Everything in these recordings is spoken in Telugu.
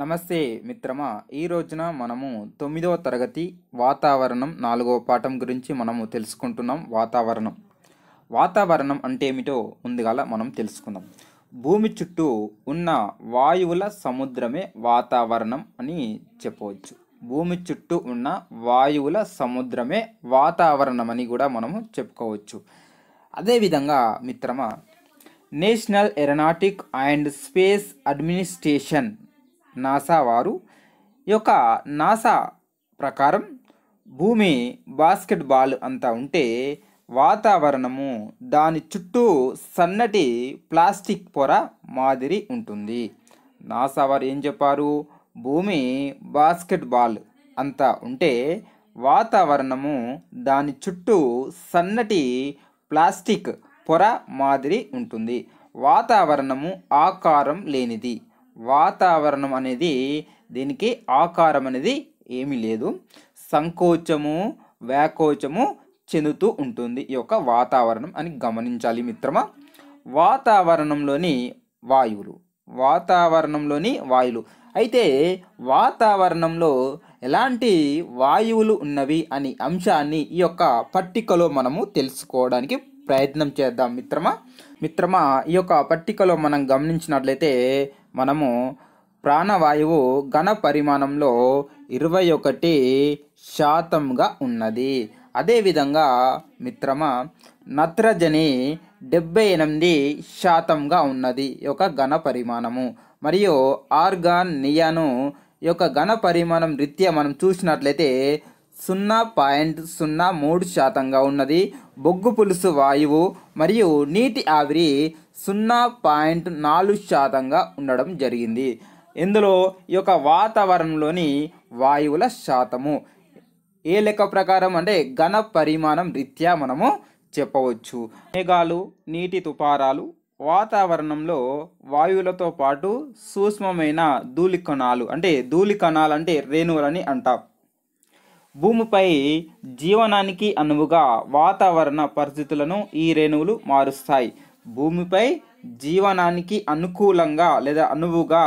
నమస్తే మిత్రమా ఈ రోజున మనము తొమ్మిదవ తరగతి వాతావరణం నాలుగవ పాఠం గురించి మనము తెలుసుకుంటున్నాం వాతావరణం వాతావరణం అంటే ఏమిటో ముందుగాల మనం తెలుసుకుందాం భూమి చుట్టూ ఉన్న వాయువుల సముద్రమే వాతావరణం అని చెప్పవచ్చు భూమి చుట్టూ ఉన్న వాయువుల సముద్రమే వాతావరణం అని కూడా మనము చెప్పుకోవచ్చు అదేవిధంగా మిత్రమా national aeronautic and space administration NASA వారు ఈ యొక్క నాసా ప్రకారం భూమి బాస్కెట్బాల్ అంతా ఉంటే వాతావరణము దాని చుట్టూ సన్నటి ప్లాస్టిక్ పొర మాదిరి ఉంటుంది నాసా వారు ఏం చెప్పారు భూమి బాస్కెట్బాల్ అంతా ఉంటే వాతావరణము దాని చుట్టూ సన్నటి ప్లాస్టిక్ పొర మాదిరి ఉంటుంది వాతావరణము ఆకారం లేనిది వాతావరణం అనేది దీనికి ఆకారం అనేది ఏమీ లేదు సంకోచము వ్యాకోచము చెందుతూ ఉంటుంది ఈ యొక్క వాతావరణం అని గమనించాలి మిత్రమా వాతావరణంలోని వాయువులు వాతావరణంలోని వాయువులు అయితే వాతావరణంలో ఎలాంటి వాయువులు ఉన్నవి అనే అంశాన్ని ఈ యొక్క పట్టికలో మనము తెలుసుకోవడానికి ప్రయత్నం చేద్దాం మిత్రమా మిత్రమా ఈ యొక్క పట్టికలో మనం గమనించినట్లయితే మనము ప్రాణవాయువు ఘన పరిమాణంలో ఇరవై ఒకటి శాతంగా ఉన్నది అదేవిధంగా మిత్రమా నత్రజని డెబ్బై ఎనిమిది శాతంగా ఉన్నది యొక్క ఘన పరిమాణము మరియు ఆర్గాన్ నియాను యొక్క ఘన పరిమాణం రీత్యా మనం చూసినట్లయితే సున్నా పాయింట్ సున్నా మూడు శాతంగా ఉన్నది బొగ్గు పులుసు వాయువు మరియు నీటి ఆవిరి సున్నా పాయింట్ నాలుగు శాతంగా ఉండడం జరిగింది ఇందులో ఈ యొక్క వాతావరణంలోని వాయువుల శాతము ఏ లెక్క ప్రకారం అంటే ఘన పరిమాణం రీత్యా మనము చెప్పవచ్చు మేఘాలు నీటి తుపారాలు వాతావరణంలో వాయువులతో పాటు సూక్ష్మమైన ధూళికణాలు అంటే ధూళికణాలు అంటే రేణువులని అంటాం భూమిపై జీవనానికి అనువుగా వాతావరణ పరిస్థితులను ఈ రేణువులు మారుస్తాయి భూమిపై జీవనానికి అనుకూలంగా లేదా అనువుగా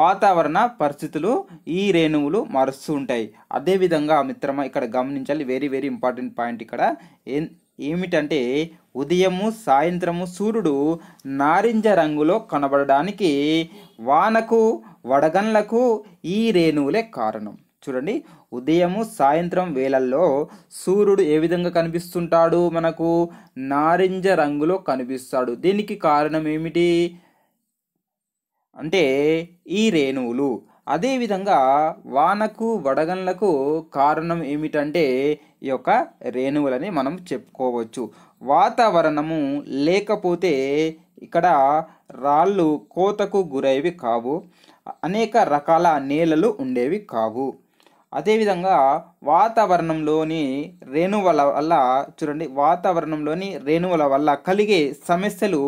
వాతావరణ పరిస్థితులు ఈ రేణువులు మారుస్తూ ఉంటాయి అదేవిధంగా మిత్రమా ఇక్కడ గమనించాలి వెరీ వెరీ ఇంపార్టెంట్ పాయింట్ ఇక్కడ ఏ ఏమిటంటే ఉదయము సాయంత్రము సూర్యుడు నారింజ రంగులో కనబడడానికి వానకు వడగన్లకు ఈ రేణువులే కారణం చూడండి ఉదయము సాయంత్రం వేళల్లో సూర్యుడు ఏ విధంగా కనిపిస్తుంటాడు మనకు నారింజ రంగులో కనిపిస్తాడు దీనికి కారణం ఏమిటి అంటే ఈ రేణువులు అదేవిధంగా వానకు వడగన్లకు కారణం ఏమిటంటే ఈ యొక్క రేణువులని మనం చెప్పుకోవచ్చు వాతావరణము లేకపోతే ఇక్కడ రాళ్ళు కోతకు గురైవి కావు అనేక రకాల నేలలు ఉండేవి కావు అదేవిధంగా వాతావరణంలోని రేణువుల వల్ల చూడండి వాతావరణంలోని రేణువుల వల్ల కలిగే సమస్యలు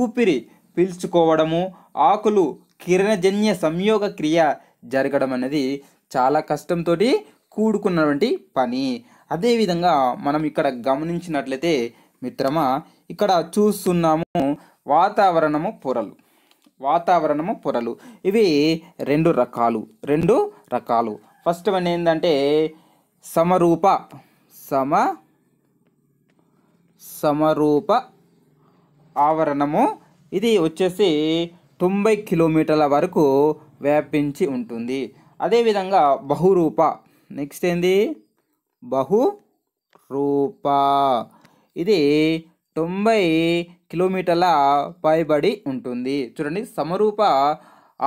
ఊపిరి పీల్చుకోవడము ఆకులు కిరణజన్య సంయోగ క్రియ జరగడం అనేది చాలా కష్టంతో కూడుకున్నటువంటి పని అదేవిధంగా మనం ఇక్కడ గమనించినట్లయితే మిత్రమా ఇక్కడ చూస్తున్నాము వాతావరణము పొరలు వాతావరణము పొరలు ఇవి రెండు రకాలు రెండు రకాలు ఫస్ట్ వన్ ఏంటంటే సమరూప సమ సమరూప ఆవరణము ఇది వచ్చేసి తొంభై కిలోమీటర్ల వరకు వ్యాపించి ఉంటుంది అదేవిధంగా బహురూప నెక్స్ట్ ఏంది బహు రూప ఇది తొంభై కిలోమీటర్ల పైబడి ఉంటుంది చూడండి సమరూప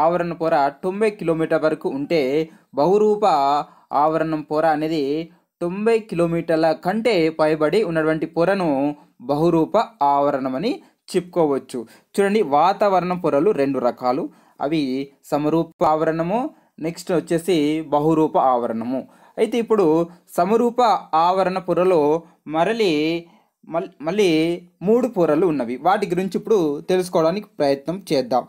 ఆవరణ పొర తొంభై కిలోమీటర్ వరకు ఉంటే బహురూప ఆవరణం పొర అనేది తొంభై కిలోమీటర్ల కంటే పైబడి ఉన్నటువంటి పొరను బహురూప ఆవరణం అని చెప్పుకోవచ్చు చూడండి వాతావరణ పొరలు రెండు రకాలు అవి సమరూప ఆవరణము నెక్స్ట్ వచ్చేసి బహురూప ఆవరణము అయితే ఇప్పుడు సమరూప ఆవరణ పొరలో మరలి మళ్ళీ మూడు పొరలు ఉన్నవి వాటి గురించి ఇప్పుడు తెలుసుకోవడానికి ప్రయత్నం చేద్దాం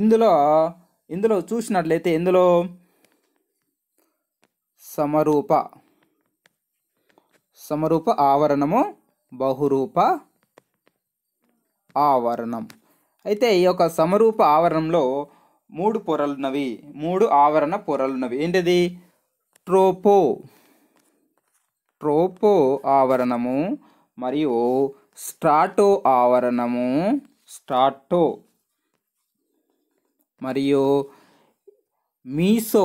ఇందులో ఇందులో చూసినట్లయితే ఇందులో సమరూప సమరూప ఆవరణము బహురూప ఆవరణం అయితే ఈ యొక్క సమరూప ఆవరణంలో మూడు పొరలున్నవి మూడు ఆవరణ పొరలున్నవి ఏంటిది ట్రోపో ట్రోపో ఆవరణము మరియు స్ట్రాటో ఆవరణము స్టాటో మరియు మీసో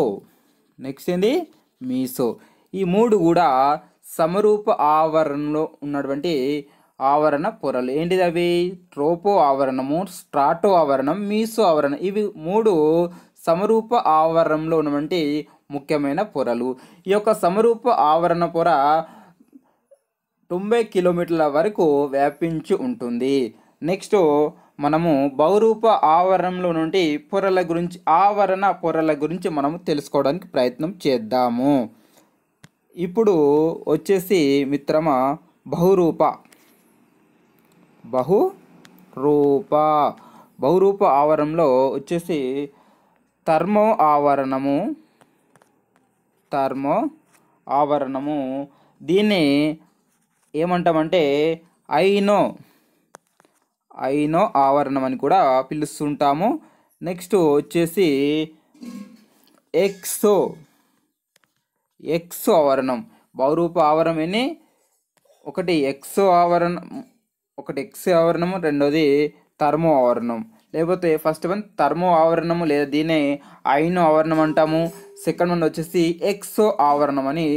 నెక్స్ట్ ఏంది మీసో ఈ మూడు కూడా సమరూప ఆవరణలో ఉన్నటువంటి ఆవరణ పొరలు ఏంటిది అవి ట్రోపో ఆవరణము స్ట్రాటో ఆవరణం మీసో ఆవరణం ఇవి మూడు సమరూప ఆవరణంలో ఉన్నటువంటి ముఖ్యమైన పొరలు ఈ యొక్క సమరూప ఆవరణ పొర తొంభై కిలోమీటర్ల వరకు వ్యాపించి ఉంటుంది నెక్స్ట్ మనము బహురూప ఆవరణంలో నుండి పొరల గురించి ఆవరణ పొరల గురించి మనము తెలుసుకోవడానికి ప్రయత్నం చేద్దాము ఇప్పుడు వచ్చేసి మిత్రమ బహురూప బహు రూప బహురూప ఆవరణలో వచ్చేసి థర్మో ఆవరణము థర్మో ఆవరణము దీన్ని ఏమంటామంటే ఐనో ఐనో ఆవరణం అని కూడా పిలుస్తుంటాము నెక్స్ట్ వచ్చేసి ఎక్సో ఎక్సో ఆవరణం బహురూప ఆవరణం అని ఒకటి ఎక్సో ఆవరణం ఒకటి ఎక్సో ఆవరణము రెండోది థర్మో ఆవరణం లేకపోతే ఫస్ట్ వన్ థర్మో ఆవరణము లేదా దీనే ఐనో ఆవరణం అంటాము సెకండ్ వన్ వచ్చేసి ఎక్సో ఆవరణం అని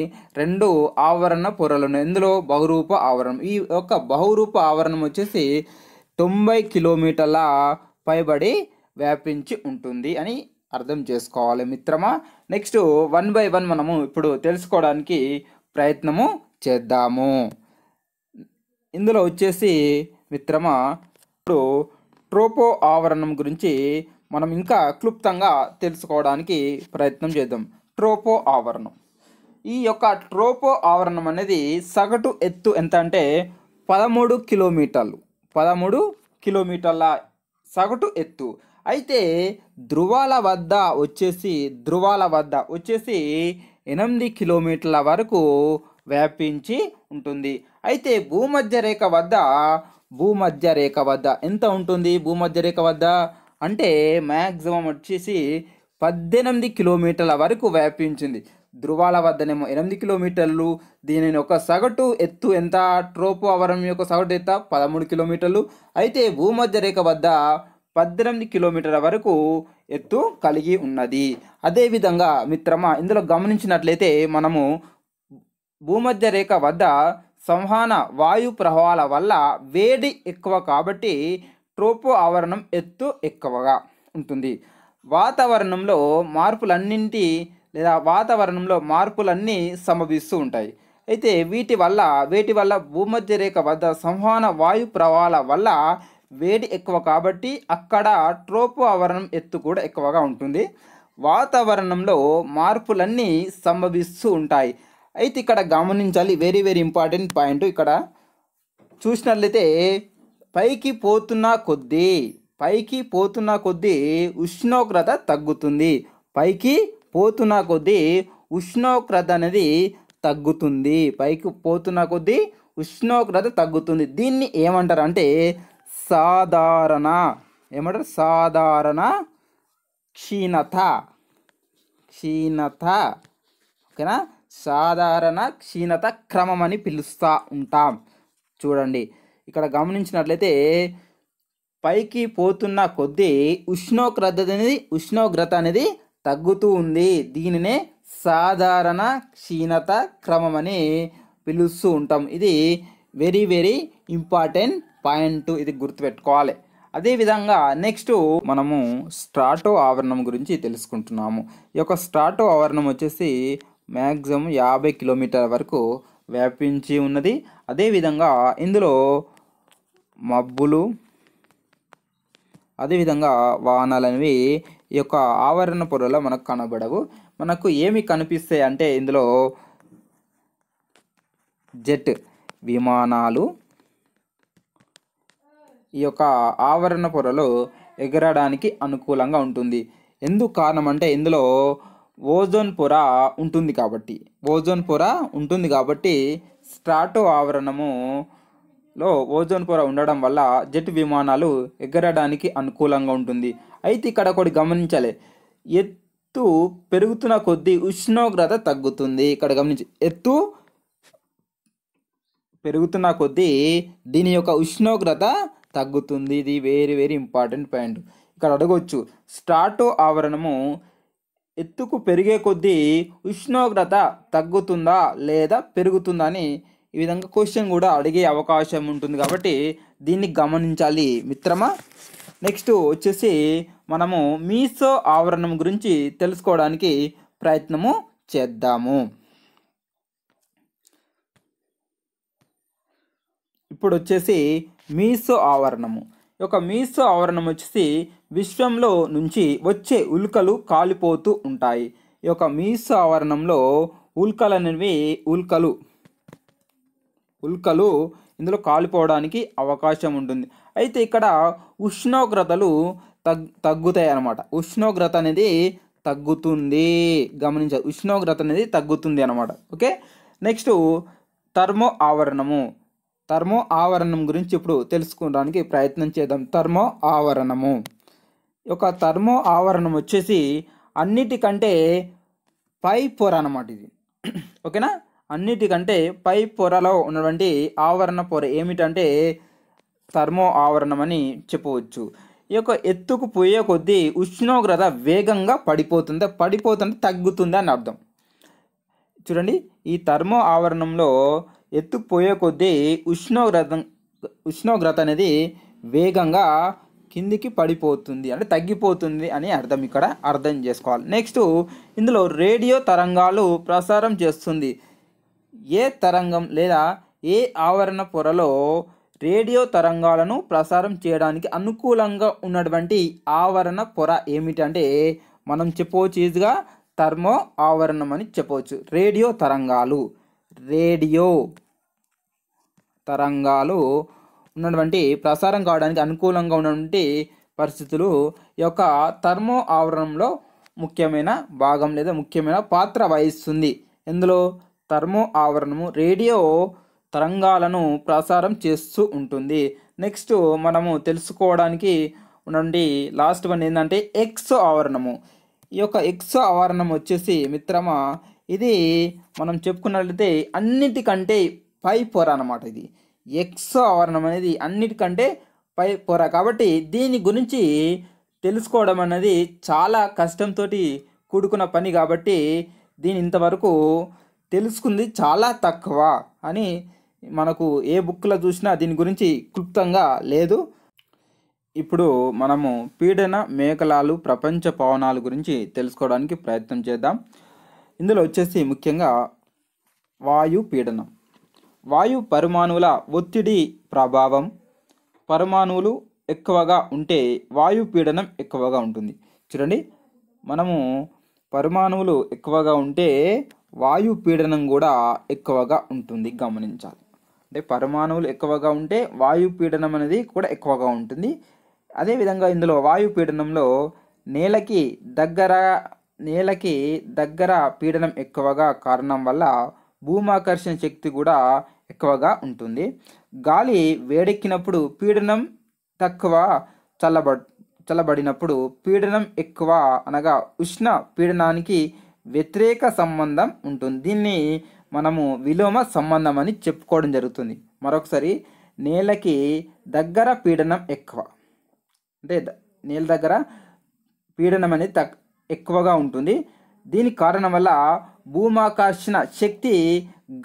రెండు ఆవరణ పొరలు ఉన్నాయి ఇందులో బహురూప ఆవరణం ఈ యొక్క బహురూప ఆవరణం వచ్చేసి తొంభై కిలోమీటర్ల పైబడి వ్యాపించి ఉంటుంది అని అర్థం చేసుకోవాలి మిత్రమా నెక్స్ట్ వన్ బై వన్ మనము ఇప్పుడు తెలుసుకోవడానికి ప్రయత్నము చేద్దాము ఇందులో వచ్చేసి మిత్రమా ఇప్పుడు ట్రోపో ఆవరణం గురించి మనం ఇంకా క్లుప్తంగా తెలుసుకోవడానికి ప్రయత్నం చేద్దాం ట్రోపో ఆవరణం ఈ యొక్క ట్రోపో ఆవరణం అనేది సగటు ఎత్తు ఎంత అంటే పదమూడు కిలోమీటర్లు పదమూడు కిలోమీటర్ల సగటు ఎత్తు అయితే ధృవాల వద్ద వచ్చేసి ధృవాల వద్ద వచ్చేసి ఎనిమిది కిలోమీటర్ల వరకు వ్యాపించి ఉంటుంది అయితే భూమధ్య రేఖ వద్ద భూమధ్య రేఖ వద్ద ఎంత ఉంటుంది భూమధ్య రేఖ వద్ద అంటే మ్యాక్సిమం వచ్చేసి పద్దెనిమిది కిలోమీటర్ల వరకు వ్యాపించింది ధృవాల వద్దనేమో ఎనిమిది కిలోమీటర్లు దీని యొక్క సగటు ఎత్తు ఎంత ట్రోపు అవరం యొక్క సగటు ఎత్త పదమూడు కిలోమీటర్లు అయితే భూమధ్య రేఖ వద్ద పద్దెనిమిది కిలోమీటర్ల వరకు ఎత్తు కలిగి ఉన్నది అదేవిధంగా మిత్రమా ఇందులో గమనించినట్లయితే మనము భూమధ్య రేఖ వద్ద సంహాన వాయు ప్రవాహాల వల్ల వేడి ఎక్కువ కాబట్టి ట్రోపో ఆవరణం ఎత్తు ఎక్కువగా ఉంటుంది వాతావరణంలో మార్పులన్నింటి లేదా వాతావరణంలో మార్పులన్నీ సంభవిస్తూ ఉంటాయి అయితే వీటి వల్ల వీటి వల్ల భూమధ్య రేఖ వద్ద సంహాన వాయు ప్రవాహాల వల్ల వేడి ఎక్కువ కాబట్టి అక్కడ ట్రోపు ఆవరణం ఎత్తు కూడా ఎక్కువగా ఉంటుంది వాతావరణంలో మార్పులన్నీ సంభవిస్తూ ఉంటాయి అయితే ఇక్కడ గమనించాలి వెరీ వెరీ ఇంపార్టెంట్ పాయింట్ ఇక్కడ చూసినట్లయితే పైకి పోతున్న కొద్దీ పైకి పోతున్న కొద్దీ ఉష్ణోగ్రత తగ్గుతుంది పైకి పోతున్న కొద్దీ ఉష్ణోగ్రత అనేది తగ్గుతుంది పైకి పోతున్న కొద్దీ ఉష్ణోగ్రత తగ్గుతుంది దీన్ని ఏమంటారు అంటే సాధారణ ఏమంటారు సాధారణ క్షీణత క్షీణత ఓకేనా సాధారణ క్షీణత క్రమం అని పిలుస్తూ ఉంటాం చూడండి ఇక్కడ గమనించినట్లయితే పైకి పోతున్న కొద్దీ ఉష్ణోగ్రత అనేది ఉష్ణోగ్రత అనేది తగ్గుతూ ఉంది దీనినే సాధారణ క్షీణత క్రమమని పిలుస్తూ ఉంటాం ఇది వెరీ వెరీ ఇంపార్టెంట్ పాయింట్ ఇది గుర్తుపెట్టుకోవాలి అదేవిధంగా నెక్స్ట్ మనము స్ట్రాటో ఆవరణం గురించి తెలుసుకుంటున్నాము ఈ యొక్క స్ట్రాటో ఆవరణం వచ్చేసి మ్యాక్సిమం యాభై కిలోమీటర్ వరకు వ్యాపించి ఉన్నది అదేవిధంగా ఇందులో మబ్బులు అదేవిధంగా వాహనాలు అనేవి ఈ యొక్క ఆవరణ పొరలో మనకు కనబడవు మనకు ఏమి కనిపిస్తాయి అంటే ఇందులో జెట్ విమానాలు ఈ యొక్క ఆవరణ పొరలో ఎగరడానికి అనుకూలంగా ఉంటుంది ఎందుకు కారణం అంటే ఇందులో ఓజోన్ పొర ఉంటుంది కాబట్టి ఓజోన్ పొర ఉంటుంది కాబట్టి స్ట్రాటో ఆవరణము లో ఓజోన్ పొర ఉండడం వల్ల జెట్ విమానాలు ఎగరడానికి అనుకూలంగా ఉంటుంది అయితే ఇక్కడ ఒకటి గమనించాలి ఎత్తు పెరుగుతున్న కొద్దీ ఉష్ణోగ్రత తగ్గుతుంది ఇక్కడ గమనించి ఎత్తు పెరుగుతున్న కొద్దీ దీని యొక్క ఉష్ణోగ్రత తగ్గుతుంది ఇది వెరీ వెరీ ఇంపార్టెంట్ పాయింట్ ఇక్కడ అడగవచ్చు స్టార్టో ఆవరణము ఎత్తుకు పెరిగే కొద్దీ ఉష్ణోగ్రత తగ్గుతుందా లేదా పెరుగుతుందా అని ఈ విధంగా క్వశ్చన్ కూడా అడిగే అవకాశం ఉంటుంది కాబట్టి దీన్ని గమనించాలి మిత్రమా నెక్స్ట్ వచ్చేసి మనము మీసో ఆవరణం గురించి తెలుసుకోవడానికి ప్రయత్నము చేద్దాము ఇప్పుడు వచ్చేసి మీసో ఆవరణము యొక్క మీసో ఆవరణం వచ్చేసి విశ్వంలో నుంచి వచ్చే ఉల్కలు కాలిపోతూ ఉంటాయి ఈ యొక్క మీసో ఆవరణంలో ఉల్కలు అనేవి ఉల్కలు ఉల్కలు ఇందులో కాలిపోవడానికి అవకాశం ఉంటుంది అయితే ఇక్కడ ఉష్ణోగ్రతలు తగ్ తగ్గుతాయి అన్నమాట ఉష్ణోగ్రత అనేది తగ్గుతుంది గమనించాలి ఉష్ణోగ్రత అనేది తగ్గుతుంది అనమాట ఓకే నెక్స్ట్ థర్మో ఆవరణము థర్మో ఆవరణం గురించి ఇప్పుడు తెలుసుకోవడానికి ప్రయత్నం చేద్దాం థర్మో ఆవరణము ఒక థర్మో ఆవరణం వచ్చేసి అన్నిటికంటే పై పొర అనమాట ఇది ఓకేనా అన్నిటికంటే పై పొరలో ఉన్నటువంటి ఆవరణ పొర ఏమిటంటే థర్మో ఆవరణం అని చెప్పవచ్చు ఈ యొక్క ఎత్తుకు పోయే కొద్దీ ఉష్ణోగ్రత వేగంగా పడిపోతుంది పడిపోతుంది తగ్గుతుంది అని అర్థం చూడండి ఈ థర్మో ఆవరణంలో ఎత్తుకు పోయే కొద్దీ ఉష్ణోగ్రత ఉష్ణోగ్రత అనేది వేగంగా కిందికి పడిపోతుంది అంటే తగ్గిపోతుంది అని అర్థం ఇక్కడ అర్థం చేసుకోవాలి నెక్స్ట్ ఇందులో రేడియో తరంగాలు ప్రసారం చేస్తుంది ఏ తరంగం లేదా ఏ ఆవరణ పొరలో రేడియో తరంగాలను ప్రసారం చేయడానికి అనుకూలంగా ఉన్నటువంటి ఆవరణ పొర ఏమిటంటే మనం చెప్పవచ్చు ఈజీగా థర్మో ఆవరణం అని చెప్పవచ్చు రేడియో తరంగాలు రేడియో తరంగాలు ఉన్నటువంటి ప్రసారం కావడానికి అనుకూలంగా ఉన్నటువంటి పరిస్థితులు ఈ యొక్క థర్మో ఆవరణంలో ముఖ్యమైన భాగం లేదా ముఖ్యమైన పాత్ర వహిస్తుంది ఎందులో థర్మో ఆవరణము రేడియో తరంగాలను ప్రసారం చేస్తూ ఉంటుంది నెక్స్ట్ మనము తెలుసుకోవడానికి నుండి లాస్ట్ వన్ ఏంటంటే ఎక్స్ ఆవరణము ఈ యొక్క ఎక్స్ ఆవరణం వచ్చేసి మిత్రమా ఇది మనం చెప్పుకున్నట్లయితే అన్నిటికంటే పై పొర అనమాట ఇది ఎక్స్ ఆవరణం అనేది అన్నిటికంటే పై పొర కాబట్టి దీని గురించి తెలుసుకోవడం అనేది చాలా కష్టంతో కూడుకున్న పని కాబట్టి దీని ఇంతవరకు తెలుసుకుంది చాలా తక్కువ అని మనకు ఏ బుక్లో చూసినా దీని గురించి క్లుప్తంగా లేదు ఇప్పుడు మనము పీడన మేకలాలు ప్రపంచ పవనాల గురించి తెలుసుకోవడానికి ప్రయత్నం చేద్దాం ఇందులో వచ్చేసి ముఖ్యంగా వాయు పీడనం వాయు పరమాణువుల ఒత్తిడి ప్రభావం పరమాణువులు ఎక్కువగా ఉంటే వాయు పీడనం ఎక్కువగా ఉంటుంది చూడండి మనము పరమాణువులు ఎక్కువగా ఉంటే వాయు పీడనం కూడా ఎక్కువగా ఉంటుంది గమనించాలి అంటే పరమాణువులు ఎక్కువగా ఉంటే వాయు పీడనం అనేది కూడా ఎక్కువగా ఉంటుంది అదేవిధంగా ఇందులో వాయు పీడనంలో నేలకి దగ్గర నేలకి దగ్గర పీడనం ఎక్కువగా కారణం వల్ల భూమాకర్షణ శక్తి కూడా ఎక్కువగా ఉంటుంది గాలి వేడెక్కినప్పుడు పీడనం తక్కువ చల్లబ చల్లబడినప్పుడు పీడనం ఎక్కువ అనగా ఉష్ణ పీడనానికి వ్యతిరేక సంబంధం ఉంటుంది దీన్ని మనము విలోమ సంబంధం అని చెప్పుకోవడం జరుగుతుంది మరొకసారి నేలకి దగ్గర పీడనం ఎక్కువ అంటే నేల దగ్గర పీడనం అనేది తక్ ఎక్కువగా ఉంటుంది దీని కారణం వల్ల భూమాకర్షణ శక్తి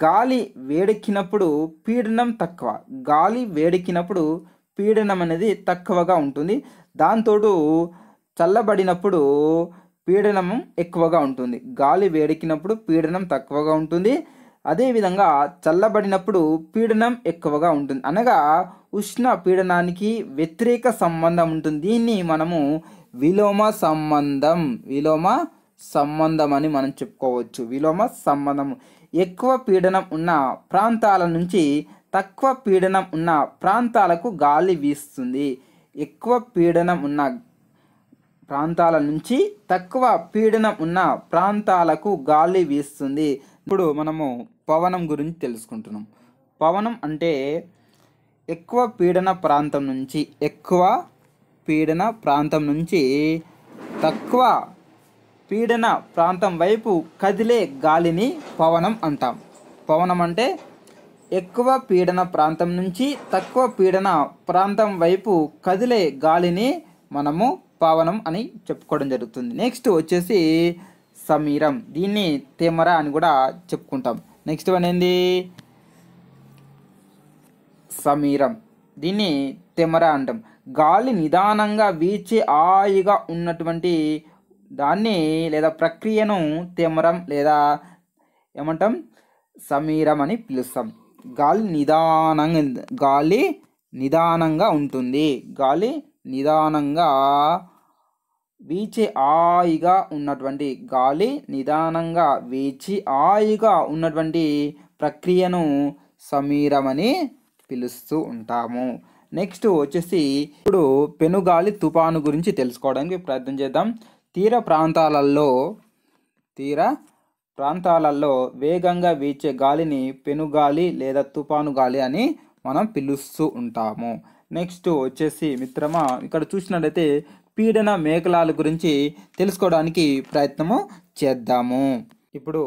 గాలి వేడెక్కినప్పుడు పీడనం తక్కువ గాలి వేడెక్కినప్పుడు పీడనం అనేది తక్కువగా ఉంటుంది దాంతోడు చల్లబడినప్పుడు పీడనం ఎక్కువగా ఉంటుంది గాలి వేడెక్కినప్పుడు పీడనం తక్కువగా ఉంటుంది అదేవిధంగా చల్లబడినప్పుడు పీడనం ఎక్కువగా ఉంటుంది అనగా ఉష్ణ పీడనానికి వ్యతిరేక సంబంధం ఉంటుంది దీన్ని మనము విలోమ సంబంధం విలోమ సంబంధం అని మనం చెప్పుకోవచ్చు విలోమ సంబంధం ఎక్కువ పీడనం ఉన్న ప్రాంతాల నుంచి తక్కువ పీడనం ఉన్న ప్రాంతాలకు గాలి వీస్తుంది ఎక్కువ పీడనం ఉన్న ప్రాంతాల నుంచి తక్కువ పీడనం ఉన్న ప్రాంతాలకు గాలి వీస్తుంది ఇప్పుడు మనము పవనం గురించి తెలుసుకుంటున్నాం పవనం అంటే ఎక్కువ పీడన ప్రాంతం నుంచి ఎక్కువ పీడన ప్రాంతం నుంచి తక్కువ పీడన ప్రాంతం వైపు కదిలే గాలిని పవనం అంటాం పవనం అంటే ఎక్కువ పీడన ప్రాంతం నుంచి తక్కువ పీడన ప్రాంతం వైపు కదిలే గాలిని మనము పావనం అని చెప్పుకోవడం జరుగుతుంది నెక్స్ట్ వచ్చేసి సమీరం దీన్ని తేమర అని కూడా చెప్పుకుంటాం నెక్స్ట్ వన్ ఏంది సమీరం దీన్ని తెమర అంటాం గాలి నిదానంగా వీచి ఆయిగా ఉన్నటువంటి దాన్ని లేదా ప్రక్రియను తెమరం లేదా ఏమంటాం సమీరం అని పిలుస్తాం గాలి నిదానంగా గాలి నిదానంగా ఉంటుంది గాలి నిదానంగా వీచి ఆయిగా ఉన్నటువంటి గాలి నిదానంగా వీచి ఆయిగా ఉన్నటువంటి ప్రక్రియను సమీరమని పిలుస్తూ ఉంటాము నెక్స్ట్ వచ్చేసి ఇప్పుడు పెనుగాలి తుపాను గురించి తెలుసుకోవడానికి ప్రయత్నం చేద్దాం తీర ప్రాంతాలలో తీర ప్రాంతాలలో వేగంగా వీచే గాలిని పెనుగాలి లేదా తుపాను గాలి అని మనం పిలుస్తూ ఉంటాము నెక్స్ట్ వచ్చేసి మిత్రమా ఇక్కడ చూసినట్లయితే పీడన మేకలాల గురించి తెలుసుకోవడానికి ప్రయత్నము చేద్దాము ఇప్పుడు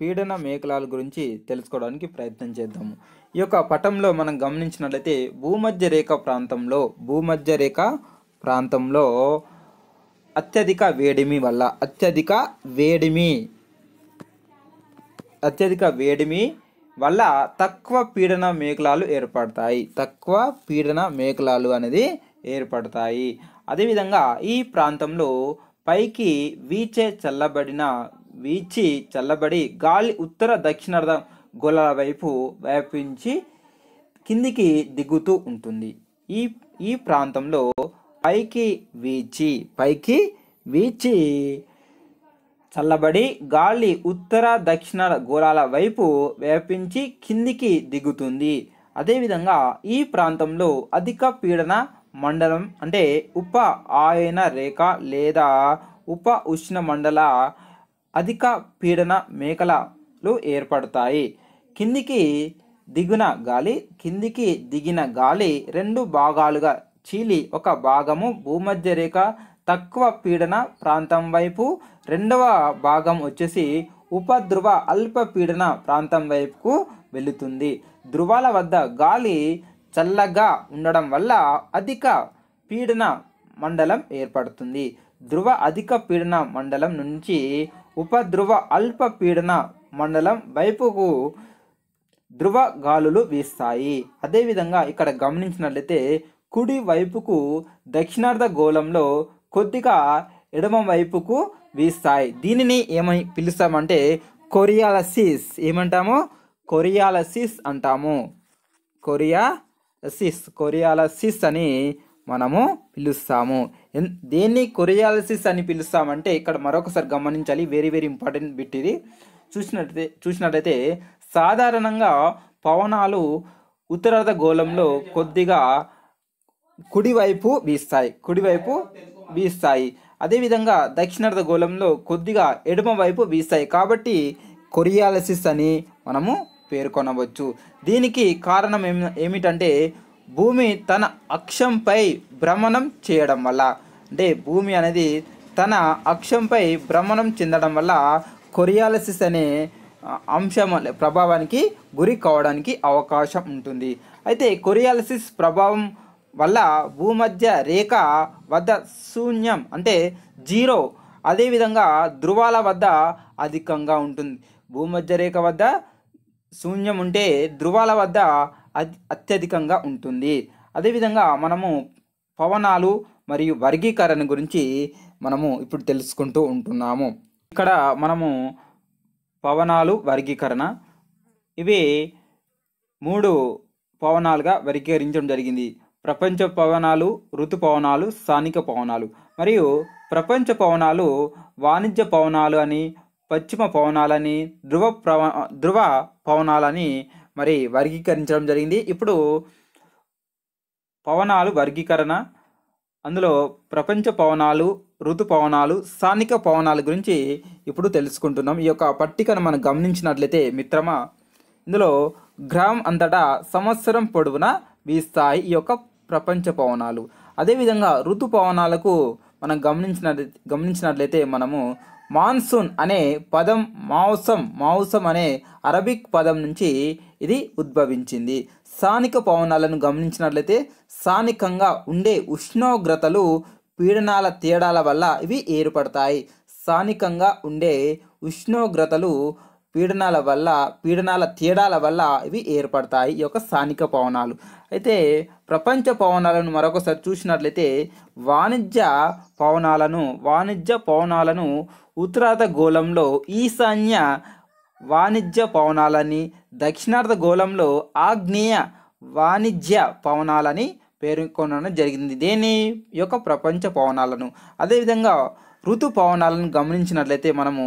పీడన మేకలాల గురించి తెలుసుకోవడానికి ప్రయత్నం చేద్దాము ఈ యొక్క పటంలో మనం గమనించినట్లయితే భూమధ్య రేఖ ప్రాంతంలో భూమధ్య రేఖ ప్రాంతంలో అత్యధిక వేడిమి వల్ల అత్యధిక వేడిమి అత్యధిక వేడిమి వల్ల తక్కువ పీడన మేకలాలు ఏర్పడతాయి తక్కువ పీడన మేకలాలు అనేది ఏర్పడతాయి అదేవిధంగా ఈ ప్రాంతంలో పైకి వీచే చల్లబడిన వీచి చల్లబడి గాలి ఉత్తర దక్షిణార్థ గోళాల వైపు వ్యాపించి కిందికి దిగుతూ ఉంటుంది ఈ ఈ ప్రాంతంలో పైకి వీచి పైకి వీచి చల్లబడి గాలి ఉత్తర దక్షిణ గోళాల వైపు వ్యాపించి కిందికి దిగుతుంది అదేవిధంగా ఈ ప్రాంతంలో అధిక పీడన మండలం అంటే ఉప ఆయన రేఖ లేదా ఉప ఉష్ణ మండల అధిక పీడన మేకలలు ఏర్పడతాయి కిందికి దిగున గాలి కిందికి దిగిన గాలి రెండు భాగాలుగా చీలి ఒక భాగము భూమధ్య రేఖ తక్కువ పీడన ప్రాంతం వైపు రెండవ భాగం వచ్చేసి ఉపధ్రువ అల్పపీడన ప్రాంతం వైపుకు వెళుతుంది ధ్రువాల వద్ద గాలి చల్లగా ఉండడం వల్ల అధిక పీడన మండలం ఏర్పడుతుంది ధ్రువ అధిక పీడన మండలం నుంచి ఉపధ్రువ అల్ప పీడన మండలం వైపుకు ధ్రువ గాలులు వీస్తాయి అదేవిధంగా ఇక్కడ గమనించినట్లయితే కుడి వైపుకు దక్షిణార్ధ గోళంలో కొద్దిగా ఎడమ వైపుకు వీస్తాయి దీనిని ఏమని పిలుస్తామంటే కొరియాలసిస్ ఏమంటాము కొరియాలసిస్ అంటాము కొరియాలసిస్ కొరియాలసిస్ అని మనము పిలుస్తాము దేన్ని కొరియాలసిస్ అని పిలుస్తామంటే ఇక్కడ మరొకసారి గమనించాలి వెరీ వెరీ ఇంపార్టెంట్ బిట్ ఇది చూసినట్టయితే సాధారణంగా పవనాలు ఉత్తరార్ధ గోళంలో కొద్దిగా కుడివైపు వీస్తాయి కుడివైపు వీస్తాయి అదేవిధంగా దక్షిణార్థ గోళంలో కొద్దిగా ఎడమ వైపు వీస్తాయి కాబట్టి కొరియాలసిస్ అని మనము పేర్కొనవచ్చు దీనికి కారణం ఏమిటంటే భూమి తన అక్షంపై భ్రమణం చేయడం వల్ల అంటే భూమి అనేది తన అక్షంపై భ్రమణం చెందడం వల్ల కొరియాలసిస్ అనే అంశం ప్రభావానికి గురి కావడానికి అవకాశం ఉంటుంది అయితే కొరియాలసిస్ ప్రభావం వల్ల భూమధ్య రేఖ వద్ద శూన్యం అంటే జీరో అదేవిధంగా ధృవాల వద్ద అధికంగా ఉంటుంది భూమధ్య రేఖ వద్ద శూన్యం ఉంటే ధృవాల వద్ద అత్యధికంగా ఉంటుంది అదేవిధంగా మనము పవనాలు మరియు వర్గీకరణ గురించి మనము ఇప్పుడు తెలుసుకుంటూ ఉంటున్నాము ఇక్కడ మనము పవనాలు వర్గీకరణ ఇవి మూడు పవనాలుగా వర్గీకరించడం జరిగింది ప్రపంచ పవనాలు ఋతు పవనాలు స్థానిక పవనాలు మరియు ప్రపంచ పవనాలు వాణిజ్య పవనాలు అని పశ్చిమ పవనాలని ధ్రువ ప్రవ ధ్రువ పవనాలని మరి వర్గీకరించడం జరిగింది ఇప్పుడు పవనాలు వర్గీకరణ అందులో ప్రపంచ పవనాలు ఋతు పవనాలు స్థానిక పవనాల గురించి ఇప్పుడు తెలుసుకుంటున్నాం ఈ యొక్క పట్టికను మనం గమనించినట్లయితే మిత్రమా ఇందులో గ్రామం అంతటా సంవత్సరం పొడవునా వీస్తాయి ఈ యొక్క ప్రపంచ పవనాలు అదేవిధంగా ఋతు పవనాలకు మనం గమనించిన గమనించినట్లయితే మనము మాన్సూన్ అనే పదం మాంసం మాంసం అనే అరబిక్ పదం నుంచి ఇది ఉద్భవించింది స్థానిక పవనాలను గమనించినట్లయితే స్థానికంగా ఉండే ఉష్ణోగ్రతలు పీడనాల తేడాల వల్ల ఇవి ఏర్పడతాయి స్థానికంగా ఉండే ఉష్ణోగ్రతలు పీడనాల వల్ల పీడనాల తేడాల వల్ల ఇవి ఏర్పడతాయి ఈ యొక్క స్థానిక పవనాలు అయితే ప్రపంచ పవనాలను మరొకసారి చూసినట్లయితే వాణిజ్య పవనాలను వాణిజ్య పవనాలను ఉత్తరార్ధ గోళంలో ఈశాన్య వాణిజ్య పవనాలని దక్షిణార్ధ గోళంలో ఆగ్నేయ వాణిజ్య పవనాలని పేర్కొనడం జరిగింది దేని యొక్క ప్రపంచ పవనాలను అదేవిధంగా ఋతు పవనాలను గమనించినట్లయితే మనము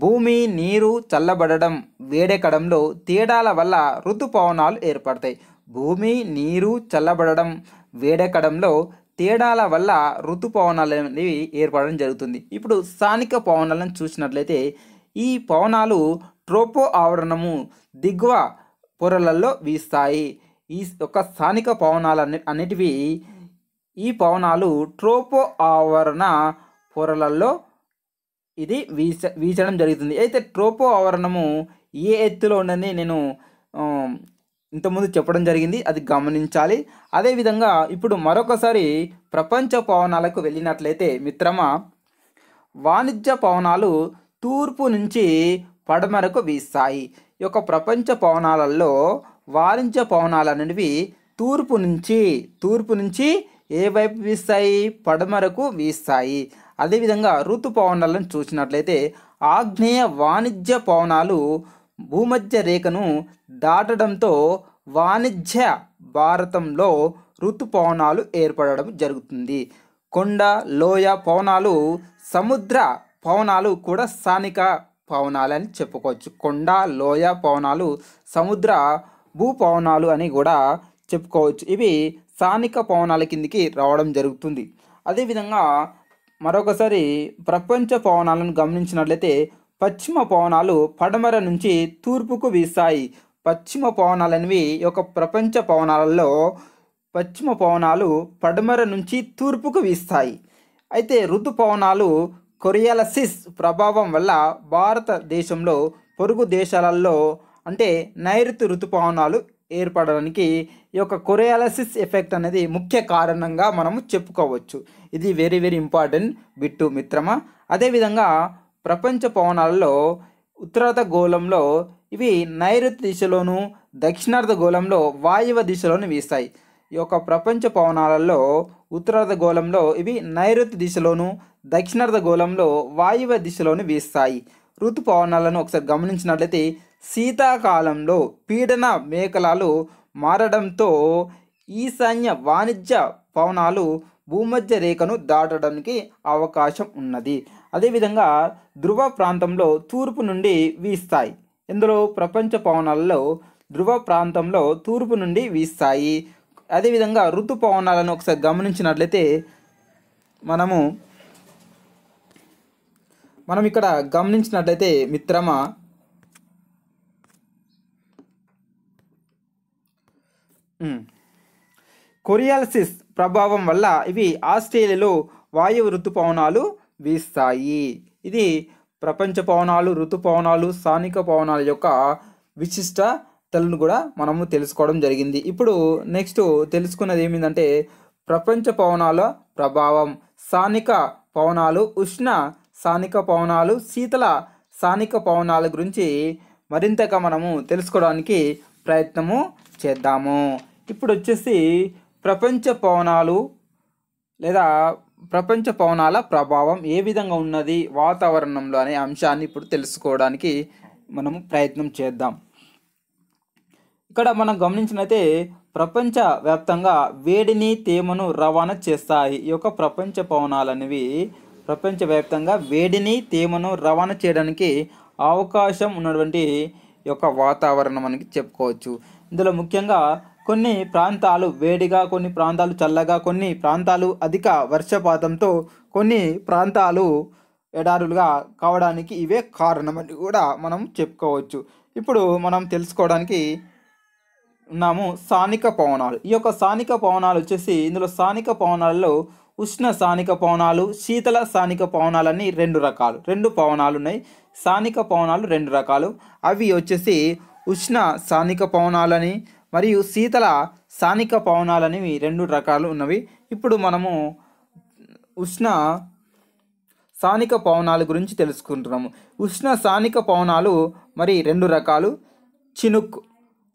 భూమి నీరు చల్లబడడం వేడెక్కడంలో తేడాల వల్ల ఋతుపవనాలు ఏర్పడతాయి భూమి నీరు చల్లబడడం వేడెక్కడంలో తేడాల వల్ల ఋతుపవనాలు అనేవి ఏర్పడడం జరుగుతుంది ఇప్పుడు స్థానిక పవనాలను చూసినట్లయితే ఈ పవనాలు ట్రోపో ఆవరణము దిగువ పొరలలో వీస్తాయి ఈ యొక్క స్థానిక పవనాలు అనేటివి ఈ పవనాలు ట్రోపో ఆవరణ పొరలలో ఇది వీస వీచడం జరుగుతుంది అయితే ట్రోపో ఆవరణము ఏ ఎత్తులో ఉండని నేను ఇంతకుముందు చెప్పడం జరిగింది అది గమనించాలి అదేవిధంగా ఇప్పుడు మరొకసారి ప్రపంచ పవనాలకు వెళ్ళినట్లయితే మిత్రమా వాణిజ్య పవనాలు తూర్పు నుంచి పడమరకు వీస్తాయి ఈ యొక్క ప్రపంచ పవనాలలో వాణిజ్య పవనాలు అనేవి తూర్పు నుంచి తూర్పు నుంచి ఏ వైపు వీస్తాయి పడమరకు వీస్తాయి అదేవిధంగా ఋతు పవనాలను చూసినట్లయితే ఆగ్నేయ వాణిజ్య పవనాలు భూమధ్య రేఖను దాటడంతో వాణిజ్య భారతంలో ఋతుపవనాలు ఏర్పడడం జరుగుతుంది కొండ లోయ పవనాలు సముద్ర పవనాలు కూడా స్థానిక పవనాలు అని చెప్పుకోవచ్చు కొండ లోయ పవనాలు సముద్ర భూపవనాలు అని కూడా చెప్పుకోవచ్చు ఇవి స్థానిక పవనాల కిందికి రావడం జరుగుతుంది అదేవిధంగా మరొకసారి ప్రపంచ పవనాలను గమనించినట్లయితే పశ్చిమ పవనాలు పడమర నుంచి తూర్పుకు వీస్తాయి పశ్చిమ పవనాలు అనేవి ఒక ప్రపంచ పవనాలలో పశ్చిమ పవనాలు పడమర నుంచి తూర్పుకు వీస్తాయి అయితే ఋతుపవనాలు కొరియాలసిస్ ప్రభావం వల్ల భారతదేశంలో పొరుగు దేశాలలో అంటే నైరుతి ఋతుపవనాలు ఏర్పడడానికి ఈ యొక్క కొరియాలసిస్ ఎఫెక్ట్ అనేది ముఖ్య కారణంగా మనము చెప్పుకోవచ్చు ఇది వెరీ వెరీ ఇంపార్టెంట్ బిట్టు మిత్రమా అదేవిధంగా ప్రపంచ పవనాలలో ఉత్తరార్ధ గోళంలో ఇవి నైరుతి దిశలోను దక్షిణార్థ గోళంలో వాయువ దిశలోను వీస్తాయి ఈ యొక్క ప్రపంచ పవనాలలో ఉత్తరార్ధ గోళంలో ఇవి నైరుతి దిశలోను దక్షిణార్థ గోళంలో వాయువ దిశలోను వీస్తాయి ఋతుపవనాలను ఒకసారి గమనించినట్లయితే శీతాకాలంలో పీడన మేకలాలు మారడంతో ఈశాన్య వాణిజ్య పవనాలు భూమధ్య రేఖను దాటడానికి అవకాశం ఉన్నది అదేవిధంగా ధృవ ప్రాంతంలో తూర్పు నుండి వీస్తాయి ఇందులో ప్రపంచ పవనాలలో ధృవ ప్రాంతంలో తూర్పు నుండి వీస్తాయి అదేవిధంగా ఋతుపవనాలను ఒకసారి గమనించినట్లయితే మనము మనం ఇక్కడ గమనించినట్లయితే మిత్రమా కొరియాలసిస్ ప్రభావం వల్ల ఇవి ఆస్ట్రేలియాలో వాయువు ఋతుపవనాలు వీస్తాయి ఇది ప్రపంచ పవనాలు ఋతుపవనాలు స్థానిక పవనాల యొక్క విశిష్ట తలను కూడా మనము తెలుసుకోవడం జరిగింది ఇప్పుడు నెక్స్ట్ తెలుసుకున్నది ఏమిందంటే ప్రపంచ పవనాల ప్రభావం స్థానిక పవనాలు ఉష్ణ స్థానిక పవనాలు శీతల స్థానిక పవనాల గురించి మరింతగా మనము తెలుసుకోవడానికి ప్రయత్నము చేద్దాము ఇప్పుడు వచ్చేసి ప్రపంచ పవనాలు లేదా ప్రపంచ పవనాల ప్రభావం ఏ విధంగా ఉన్నది వాతావరణంలో అనే అంశాన్ని ఇప్పుడు తెలుసుకోవడానికి మనము ప్రయత్నం చేద్దాం ఇక్కడ మనం గమనించినైతే ప్రపంచ వ్యాప్తంగా వేడిని తేమను రవాణా చేస్తాయి ఈ యొక్క ప్రపంచ పవనాలు అనేవి ప్రపంచవ్యాప్తంగా వేడిని తేమను రవాణా చేయడానికి అవకాశం ఉన్నటువంటి యొక్క వాతావరణం మనకి చెప్పుకోవచ్చు ఇందులో ముఖ్యంగా కొన్ని ప్రాంతాలు వేడిగా కొన్ని ప్రాంతాలు చల్లగా కొన్ని ప్రాంతాలు అధిక వర్షపాతంతో కొన్ని ప్రాంతాలు ఎడారులుగా కావడానికి ఇవే కారణమని కూడా మనం చెప్పుకోవచ్చు ఇప్పుడు మనం తెలుసుకోవడానికి ఉన్నాము స్థానిక పవనాలు ఈ యొక్క స్థానిక పవనాలు వచ్చేసి ఇందులో స్థానిక పవనాలలో ఉష్ణ స్థానిక పవనాలు శీతల స్థానిక పవనాలని రెండు రకాలు రెండు పవనాలు ఉన్నాయి స్థానిక పవనాలు రెండు రకాలు అవి వచ్చేసి ఉష్ణ స్థానిక పవనాలని మరియు శీతల స్థానిక పవనాలని రెండు రకాలు ఉన్నవి ఇప్పుడు మనము ఉష్ణ స్థానిక పవనాల గురించి తెలుసుకుంటున్నాము ఉష్ణ స్థానిక పవనాలు మరి రెండు రకాలు చినుక్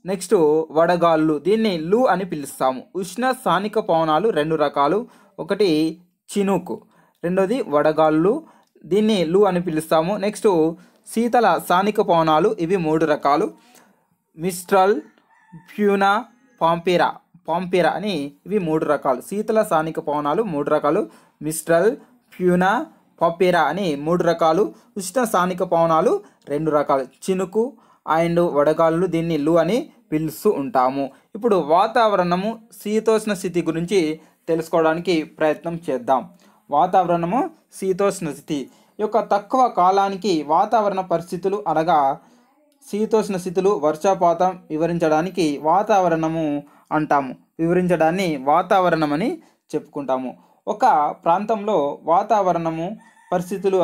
నెక్స్ట్ వడగాళ్ళు దీన్ని లూ అని పిలుస్తాము ఉష్ణ స్థానిక పవనాలు రెండు రకాలు ఒకటి చినుకు రెండోది వడగాళ్ళు దీన్ని లు అని పిలుస్తాము నెక్స్ట్ శీతల స్థానిక పవనాలు ఇవి మూడు రకాలు మిస్ట్రల్ ప్యూనా పాంపీరా పాంపీరా అని ఇవి మూడు రకాలు శీతల స్థానిక పవనాలు మూడు రకాలు మిస్ట్రల్ ప్యూనా పాంపీరా అని మూడు రకాలు ఉష్ణ స్థానిక పవనాలు రెండు రకాలు చినుకు అండ్ వడగాళ్ళు దీన్ని లు అని పిలుస్తూ ఉంటాము ఇప్పుడు వాతావరణము శీతోష్ణ స్థితి గురించి తెలుసుకోవడానికి ప్రయత్నం చేద్దాం వాతావరణము శీతోష్ణ స్థితి యొక్క తక్కువ కాలానికి వాతావరణ పరిస్థితులు అనగా శీతోష్ణ స్థితులు వర్షపాతం వివరించడానికి వాతావరణము అంటాము వివరించడాన్ని వాతావరణం అని చెప్పుకుంటాము ఒక ప్రాంతంలో వాతావరణము పరిస్థితులు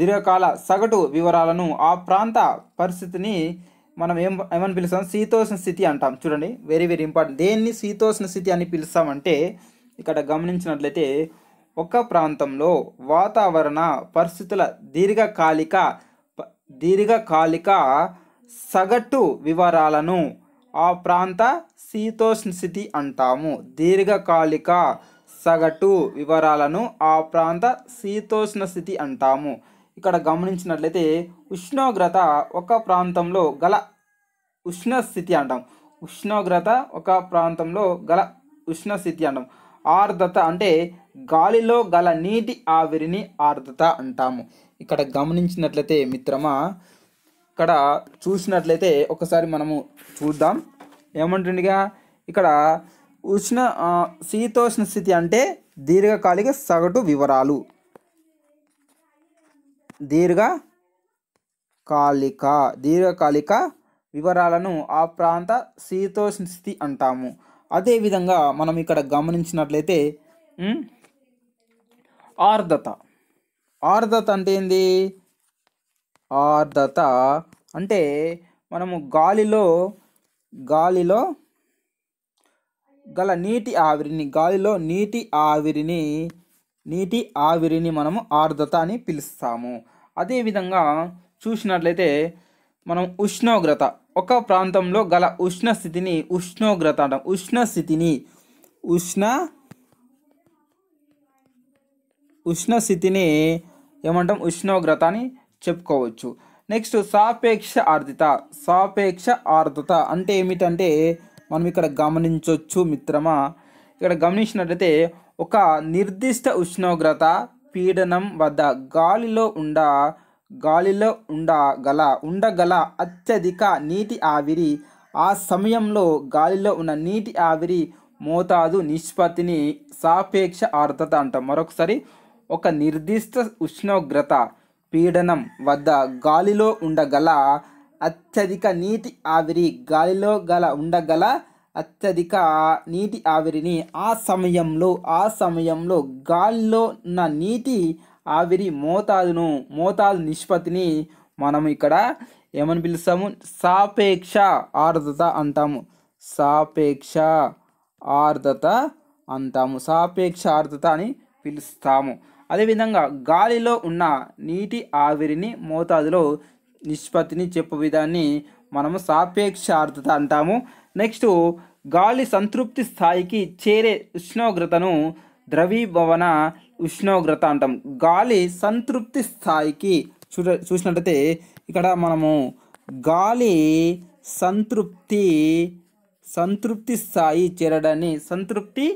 దీర్ఘకాల సగటు వివరాలను ఆ ప్రాంత పరిస్థితిని మనం ఏం ఏమని పిలుస్తాం శీతోష్ణ స్థితి అంటాం చూడండి వెరీ వెరీ ఇంపార్టెంట్ దేన్ని శీతోష్ణ స్థితి అని పిలుస్తామంటే ఇక్కడ గమనించినట్లయితే ఒక ప్రాంతంలో వాతావరణ పరిస్థితుల దీర్ఘకాలిక దీర్ఘకాలిక సగటు వివరాలను ఆ ప్రాంత శీతోష్ణ స్థితి అంటాము దీర్ఘకాలిక సగటు వివరాలను ఆ ప్రాంత శీతోష్ణ స్థితి అంటాము ఇక్కడ గమనించినట్లయితే ఉష్ణోగ్రత ఒక ప్రాంతంలో గల ఉష్ణ స్థితి అంటాం ఉష్ణోగ్రత ఒక ప్రాంతంలో గల ఉష్ణ స్థితి అంటాం ఆర్ద్రత అంటే గాలిలో గల నీటి ఆవిరిని ఆర్ద్రత అంటాము ఇక్కడ గమనించినట్లయితే మిత్రమా ఇక్కడ చూసినట్లయితే ఒకసారి మనము చూద్దాం ఏమంటుండగా ఇక్కడ ఉష్ణ శీతోష్ణ స్థితి అంటే దీర్ఘకాలిక సగటు వివరాలు దీర్ఘకాలిక దీర్ఘకాలిక వివరాలను ఆ ప్రాంత శీతోష్ణ స్థితి అంటాము అదేవిధంగా మనం ఇక్కడ గమనించినట్లయితే ఆర్ద్రత ఆర్ద్రత అంటే ఏంది ఆర్ద్రత అంటే మనము గాలిలో గాలిలో గల నీటి ఆవిరిని గాలిలో నీటి ఆవిరిని నీటి ఆవిరిని మనము ఆర్ద్రత అని పిలుస్తాము అదేవిధంగా చూసినట్లయితే మనం ఉష్ణోగ్రత ఒక ప్రాంతంలో గల ఉష్ణస్థితిని ఉష్ణోగ్రత అంటాం ఉష్ణ ఉష్ణ ఉష్ణస్థితిని ఏమంటాం ఉష్ణోగ్రత అని చెప్పుకోవచ్చు నెక్స్ట్ సాపేక్ష ఆర్ద్రత సాపేక్ష ఆర్ద్రత అంటే ఏమిటంటే మనం ఇక్కడ గమనించవచ్చు మిత్రమా ఇక్కడ గమనించినట్లయితే ఒక నిర్దిష్ట ఉష్ణోగ్రత పీడనం వద్ద గాలిలో ఉండ గాలిలో ఉండగల ఉండగల అత్యధిక నీటి ఆవిరి ఆ సమయంలో గాలిలో ఉన్న నీటి ఆవిరి మోతాదు నిష్పత్తిని సాపేక్ష ఆర్ద్రత అంటాం మరొకసారి ఒక నిర్దిష్ట ఉష్ణోగ్రత పీడనం వద్ద గాలిలో ఉండగల అత్యధిక నీటి ఆవిరి గాలిలో గల ఉండగల అత్యధిక నీటి ఆవిరిని ఆ సమయంలో ఆ సమయంలో గాలిలో ఉన్న నీటి ఆవిరి మోతాదును మోతాదు నిష్పత్తిని మనం ఇక్కడ ఏమని పిలుస్తాము సాపేక్ష ఆర్ద్రత అంటాము సాపేక్ష ఆర్ద్రత అంటాము సాపేక్ష ఆర్ద్రత అని పిలుస్తాము అదేవిధంగా గాలిలో ఉన్న నీటి ఆవిరిని మోతాదులో నిష్పత్తిని చెప్పు విధాన్ని మనము సాపేక్ష ఆర్ద్రత అంటాము నెక్స్ట్ గాలి సంతృప్తి స్థాయికి చేరే ఉష్ణోగ్రతను ద్రవీభవన ఉష్ణోగ్రత అంటాం గాలి సంతృప్తి స్థాయికి చూ చూసినట్టయితే ఇక్కడ మనము గాలి సంతృప్తి సంతృప్తి స్థాయి చేరడాన్ని సంతృప్తి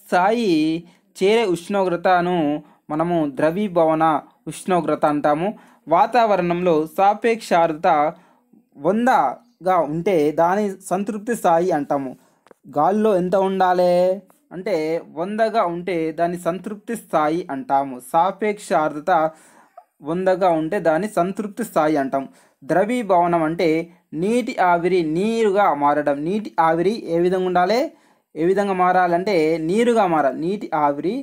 స్థాయి చేరే ఉష్ణోగ్రతను మనము ద్రవీభవన ఉష్ణోగ్రత అంటాము వాతావరణంలో సాపేక్ష ఆర్ద్రత వందగా ఉంటే దాని సంతృప్తి స్థాయి అంటాము గాలిలో ఎంత ఉండాలి అంటే వందగా ఉంటే దాని సంతృప్తి స్థాయి అంటాము సాపేక్ష ఆర్ద్రత వందగా ఉంటే దాని సంతృప్తి స్థాయి అంటాం ద్రవీభవనం అంటే నీటి ఆవిరి నీరుగా మారడం నీటి ఆవిరి ఏ విధంగా ఉండాలి ఏ విధంగా మారాలంటే నీరుగా మారాలి నీటి ఆవిరి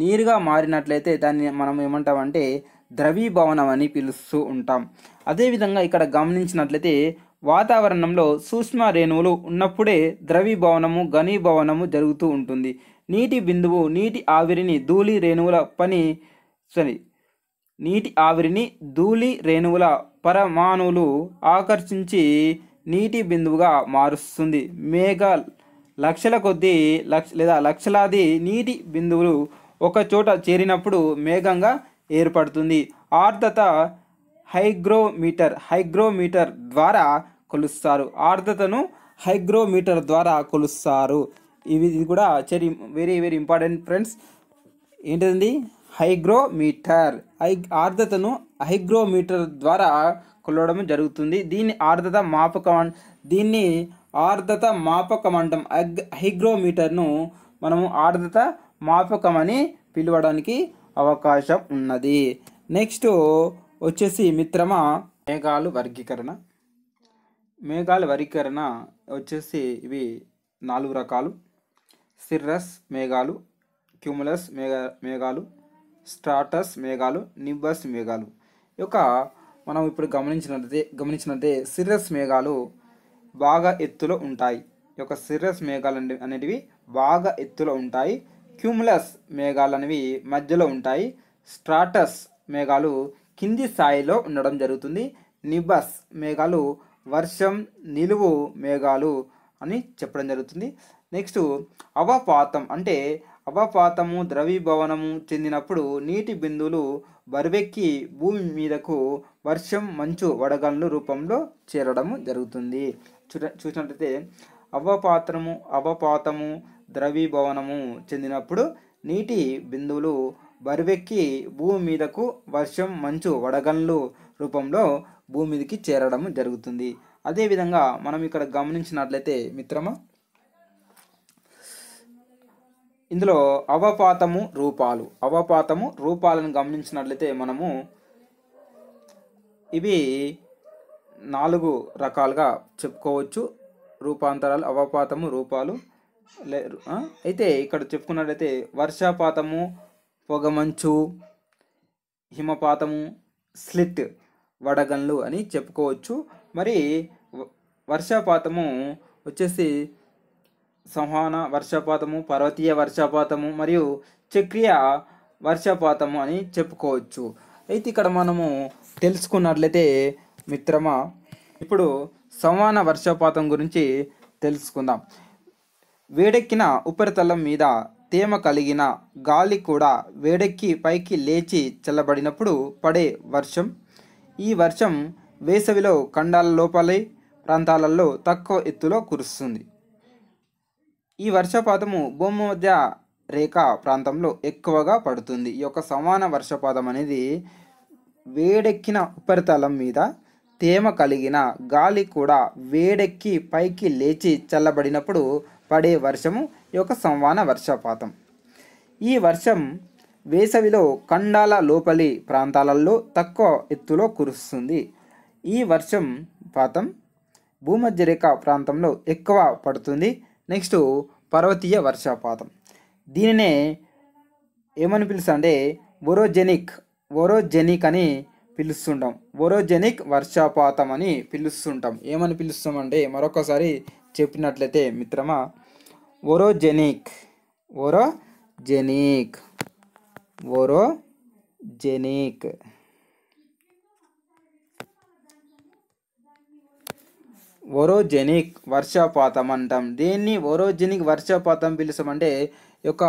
నీరుగా మారినట్లయితే దాన్ని మనం ఏమంటామంటే ద్రవీభవనం అని పిలుస్తూ ఉంటాం అదేవిధంగా ఇక్కడ గమనించినట్లయితే వాతావరణంలో సూక్ష్మ రేణువులు ఉన్నప్పుడే ద్రవీభవనము ఘనీభవనము జరుగుతూ ఉంటుంది నీటి బిందువు నీటి ఆవిరిని ధూళి రేణువుల పని సారీ నీటి ఆవిరిని ధూళి రేణువుల పరమాణువులు ఆకర్షించి నీటి బిందువుగా మారుస్తుంది మేఘ లక్షల కొద్దీ లక్ష లేదా లక్షలాది నీటి బిందువులు ఒక చోట చేరినప్పుడు మేఘంగా ఏర్పడుతుంది ఆర్ద్రత హైగ్రోమీటర్ హైగ్రోమీటర్ ద్వారా కొలుస్తారు ఆర్ద్రతను హైగ్రోమీటర్ ద్వారా కొలుస్తారు ఇవి ఇది కూడా చెరీ వెరీ వెరీ ఇంపార్టెంట్ ఫ్రెండ్స్ ఏంటండి హైగ్రోమీటర్ హై ఆర్ద్రతను హైగ్రోమీటర్ ద్వారా కొలవడం జరుగుతుంది దీన్ని ఆర్ద్రత మాపక దీన్ని ఆర్ద్రత మాపక మండం హైగ్రోమీటర్ను మనము ఆర్ద్రత మాపకమని పిలవడానికి అవకాశం ఉన్నది నెక్స్ట్ వచ్చేసి మిత్రమా మేఘాలు వర్గీకరణ మేఘాల వర్గీకరణ వచ్చేసి ఇవి నాలుగు రకాలు సిర్రస్ మేఘాలు క్యూములస్ మేఘ మేఘాలు స్టార్టస్ మేఘాలు నిబ్బస్ మేఘాలు యొక్క మనం ఇప్పుడు గమనించినదే గమనించినదే సిర్రస్ మేఘాలు బాగా ఎత్తులో ఉంటాయి యొక్క సిర్రస్ మేఘాలు అనేటివి బాగా ఎత్తులో ఉంటాయి క్యూములస్ మేఘాలు అనేవి మధ్యలో ఉంటాయి స్ట్రాటస్ మేఘాలు కింది స్థాయిలో ఉండడం జరుగుతుంది నిబస్ మేఘాలు వర్షం నిలువు మేఘాలు అని చెప్పడం జరుగుతుంది నెక్స్ట్ అవపాతం అంటే అవపాతము ద్రవీభవనము చెందినప్పుడు నీటి బిందువులు బరువెక్కి భూమి మీదకు వర్షం మంచు వడగన్లు రూపంలో చేరడము జరుగుతుంది చూ చూసినట్లయితే అవపాతము అవపాతము ద్రవీభవనము చెందినప్పుడు నీటి బిందువులు బరువెక్కి భూమి మీదకు వర్షం మంచు వడగన్లు రూపంలో భూమిదికి చేరడం జరుగుతుంది అదేవిధంగా మనం ఇక్కడ గమనించినట్లయితే మిత్రమా ఇందులో అవపాతము రూపాలు అవపాతము రూపాలను గమనించినట్లయితే మనము ఇవి నాలుగు రకాలుగా చెప్పుకోవచ్చు రూపాంతరాలు అవపాతము రూపాలు లే అయితే ఇక్కడ చెప్పుకున్నట్లయితే వర్షపాతము పొగమంచు హిమపాతము స్లిట్ వడగన్లు అని చెప్పుకోవచ్చు మరి వర్షపాతము వచ్చేసి సంహాన వర్షపాతము పర్వతీయ వర్షపాతము మరియు చక్రీయ వర్షపాతము అని చెప్పుకోవచ్చు అయితే ఇక్కడ మనము తెలుసుకున్నట్లయితే మిత్రమా ఇప్పుడు సంవాన వర్షపాతం గురించి తెలుసుకుందాం వేడెక్కిన ఉపరితలం మీద తేమ కలిగిన గాలి కూడా వేడెక్కి పైకి లేచి చల్లబడినప్పుడు పడే వర్షం ఈ వర్షం వేసవిలో ఖండాల లోపలి ప్రాంతాలలో తక్కువ ఎత్తులో కురుస్తుంది ఈ వర్షపాతము భూమధ్య రేఖ ప్రాంతంలో ఎక్కువగా పడుతుంది ఈ యొక్క సమాన వర్షపాతం అనేది వేడెక్కిన ఉపరితలం మీద తేమ కలిగిన గాలి కూడా వేడెక్కి పైకి లేచి చల్లబడినప్పుడు పడే వర్షము ఈ యొక్క సమాన వర్షపాతం ఈ వర్షం వేసవిలో ఖండాల లోపలి ప్రాంతాలలో తక్కువ ఎత్తులో కురుస్తుంది ఈ వర్షం పాతం భూమధ్యరేఖ ప్రాంతంలో ఎక్కువ పడుతుంది నెక్స్ట్ పర్వతీయ వర్షపాతం దీనినే ఏమని పిలుస్తుంటే ఒరోజెనిక్ ఒరోజెనిక్ అని పిలుస్తుంటాం ఒరోజెనిక్ వర్షపాతం అని పిలుస్తుంటాం ఏమని పిలుస్తామంటే మరొకసారి చెప్పినట్లయితే మిత్రమా ఒరోజెనిక్ ఒరోజెనిక్ ఓరోజెనిక్ ఒరోజెనిక్ వర్షపాతం అంటాం దీన్ని ఒరోజెనిక్ వర్షపాతం పిలుస్తామంటే యొక్క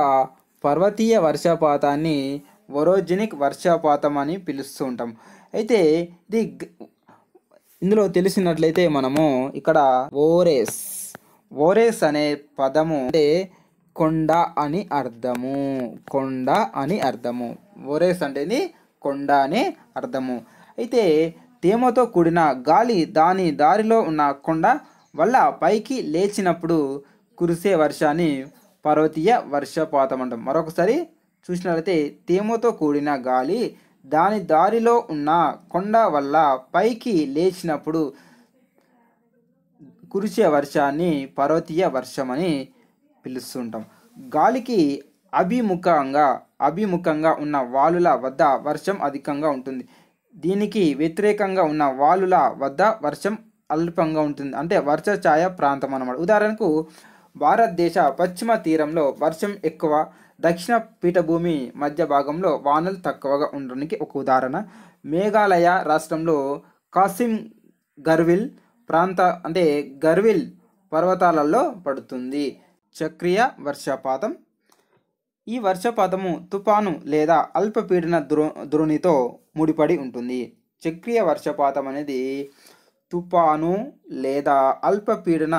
పర్వతీయ వర్షపాతాన్ని ఒరోజెనిక్ వర్షపాతం అని పిలుస్తూ ఉంటాం అయితే ఇది ఇందులో తెలిసినట్లయితే మనము ఇక్కడ ఓరేస్ ఓరెస్ అనే పదము అంటే కొండ అని అర్థము కొండ అని అర్థము ఒరేస్ అంటేని కొండ అని అర్థము అయితే తేమతో కూడిన గాలి దాని దారిలో ఉన్న కొండ వల్ల పైకి లేచినప్పుడు కురిసే వర్షాన్ని పర్వతీయ వర్షపాతం అంట మరొకసారి చూసినట్లయితే తేమతో కూడిన గాలి దాని దారిలో ఉన్న కొండ వల్ల పైకి లేచినప్పుడు కురిసే వర్షాన్ని పర్వతీయ వర్షమని పిలుస్తూ ఉంటాం గాలికి అభిముఖంగా అభిముఖంగా ఉన్న వాలుల వద్ద వర్షం అధికంగా ఉంటుంది దీనికి వ్యతిరేకంగా ఉన్న వాలుల వద్ద వర్షం అల్పంగా ఉంటుంది అంటే వర్ష ఛాయ ప్రాంతం అన్నమాట ఉదాహరణకు భారతదేశ పశ్చిమ తీరంలో వర్షం ఎక్కువ దక్షిణ పీఠభూమి మధ్య భాగంలో వానలు తక్కువగా ఉండడానికి ఒక ఉదాహరణ మేఘాలయ రాష్ట్రంలో కాసిం గర్విల్ ప్రాంత అంటే గర్విల్ పర్వతాలలో పడుతుంది చక్రీయ వర్షపాతం ఈ వర్షపాతము తుపాను లేదా అల్పపీడన ద్రో ద్రోణితో ముడిపడి ఉంటుంది చక్రీయ వర్షపాతం అనేది తుపాను లేదా అల్పపీడన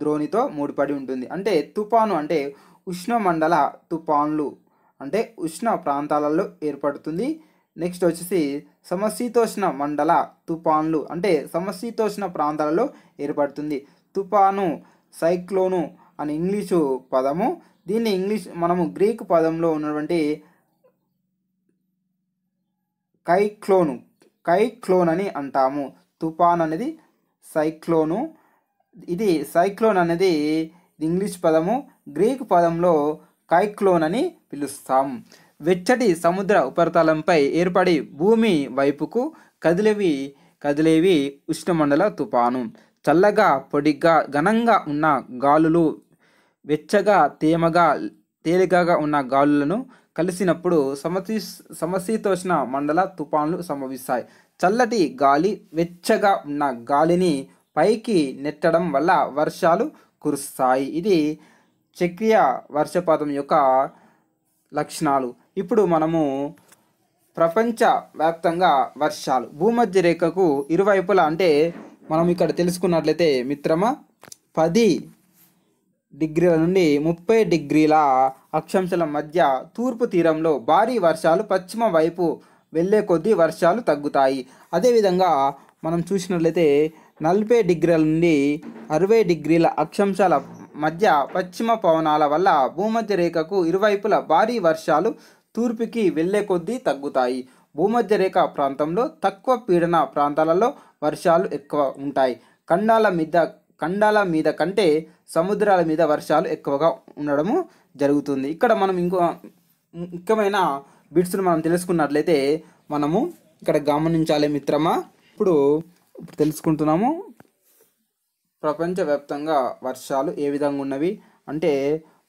ద్రోణితో ముడిపడి ఉంటుంది అంటే తుపాను అంటే ఉష్ణమండల తుపాన్లు అంటే ఉష్ణ ప్రాంతాలలో ఏర్పడుతుంది నెక్స్ట్ వచ్చేసి సమశీతోష్ణ మండల తుపాన్లు అంటే సమశీతోష్ణ ప్రాంతాలలో ఏర్పడుతుంది తుపాను సైక్లోను అని ఇంగ్లీషు పదము దీన్ని ఇంగ్లీష్ మనము గ్రీక్ పదంలో ఉన్నటువంటి కైక్లోను కైక్లోన్ అని అంటాము తుఫాన్ అనేది సైక్లోను ఇది సైక్లోన్ అనేది ఇంగ్లీష్ పదము గ్రీక్ పదంలో కైక్లోన్ అని పిలుస్తాం వెచ్చటి సముద్ర ఉపరితలంపై ఏర్పడి భూమి వైపుకు కదిలేవి కదిలేవి ఉష్ణమండల తుపాను చల్లగా పొడిగ్గా ఘనంగా ఉన్న గాలులు వెచ్చగా తేమగా తేలికగా ఉన్న గాలులను కలిసినప్పుడు సమతీ సమశీతోష్ణ మండల తుపాన్లు సంభవిస్తాయి చల్లటి గాలి వెచ్చగా ఉన్న గాలిని పైకి నెట్టడం వల్ల వర్షాలు కురుస్తాయి ఇది చక్రీయ వర్షపాతం యొక్క లక్షణాలు ఇప్పుడు మనము ప్రపంచ వ్యాప్తంగా వర్షాలు భూమధ్య రేఖకు ఇరువైపులా అంటే మనం ఇక్కడ తెలుసుకున్నట్లయితే మిత్రమా పది డిగ్రీల నుండి ముప్పై డిగ్రీల అక్షాంశాల మధ్య తూర్పు తీరంలో భారీ వర్షాలు పశ్చిమ వైపు వెళ్ళే కొద్దీ వర్షాలు తగ్గుతాయి అదేవిధంగా మనం చూసినట్లయితే నలభై డిగ్రీల నుండి అరవై డిగ్రీల అక్షాంశాల మధ్య పశ్చిమ పవనాల వల్ల భూమధ్య రేఖకు ఇరువైపుల భారీ వర్షాలు తూర్పుకి వెళ్ళే కొద్దీ తగ్గుతాయి భూమధ్య రేఖ ప్రాంతంలో తక్కువ పీడన ప్రాంతాలలో వర్షాలు ఎక్కువ ఉంటాయి ఖండాల మీద ఖండాల మీద కంటే సముద్రాల మీద వర్షాలు ఎక్కువగా ఉండడము జరుగుతుంది ఇక్కడ మనం ఇంకో ముఖ్యమైన బిట్స్ను మనం తెలుసుకున్నట్లయితే మనము ఇక్కడ గమనించాలి మిత్రమా ఇప్పుడు తెలుసుకుంటున్నాము ప్రపంచవ్యాప్తంగా వర్షాలు ఏ విధంగా ఉన్నవి అంటే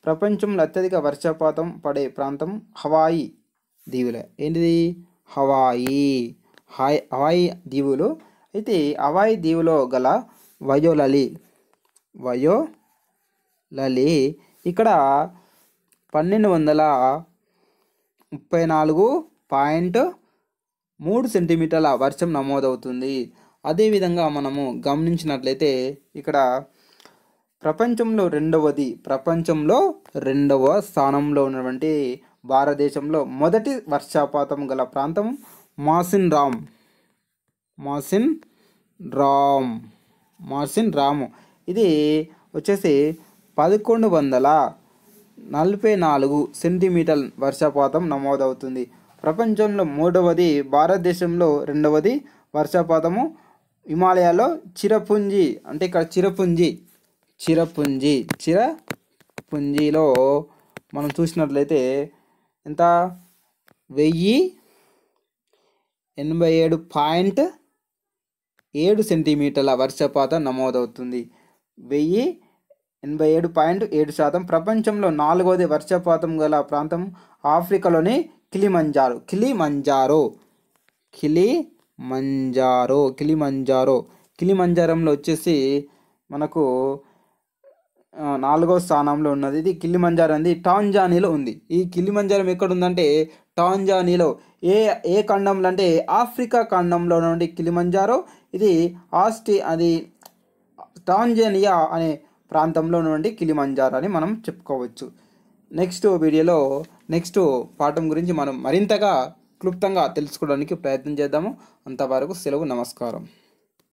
ప్రపంచంలో అత్యధిక వర్షపాతం పడే ప్రాంతం హవాయి దీవులే ఏంటిది హవాయి హాయ్ హవాయి దీవులు అయితే హవాయి దీవులో గల వయోలలి లలి ఇక్కడ పన్నెండు వందల ముప్పై నాలుగు పాయింట్ మూడు సెంటీమీటర్ల వర్షం నమోదవుతుంది అదేవిధంగా మనము గమనించినట్లయితే ఇక్కడ ప్రపంచంలో రెండవది ప్రపంచంలో రెండవ స్థానంలో ఉన్నటువంటి భారతదేశంలో మొదటి వర్షాపాతం గల ప్రాంతం మాసిన్ రామ్ మాసిన్ రామ్ మార్సిన్ రాము ఇది వచ్చేసి పదకొండు వందల నలభై నాలుగు సెంటీమీటర్ల వర్షపాతం నమోదవుతుంది ప్రపంచంలో మూడవది భారతదేశంలో రెండవది వర్షపాతము హిమాలయాలో చిరపుంజి అంటే ఇక్కడ చిరపుంజి చిరపుంజి చిరపుంజిలో మనం చూసినట్లయితే ఎంత వెయ్యి ఎనభై ఏడు పాయింట్ ఏడు సెంటీమీటర్ల వర్షపాతం నమోదవుతుంది వెయ్యి ఎనభై ఏడు పాయింట్ ఏడు శాతం ప్రపంచంలో నాలుగవది వర్షపాతం గల ప్రాంతం ఆఫ్రికాలోని Kilimanjaro Kilimanjaro Kilimanjaro Kilimanjaro కిలిమంజారంలో వచ్చేసి మనకు నాలుగో స్థానంలో ఉన్నది ఇది కిలిమంజారం అనేది టాంజానీలో ఉంది ఈ కిలిమంజారం ఎక్కడ ఉందంటే టాంజానీలో ఏ ఏ ఖండంలో అంటే ఆఫ్రికా ఖండంలో నుండి కిలిమంజారో ఇది ఆస్టి అది టాంజనియా అనే ప్రాంతంలో నుండి కిలిమంజార్ అని మనం చెప్పుకోవచ్చు నెక్స్ట్ వీడియోలో నెక్స్ట్ పాఠం గురించి మనం మరింతగా క్లుప్తంగా తెలుసుకోవడానికి ప్రయత్నం చేద్దాము అంతవరకు సెలవు నమస్కారం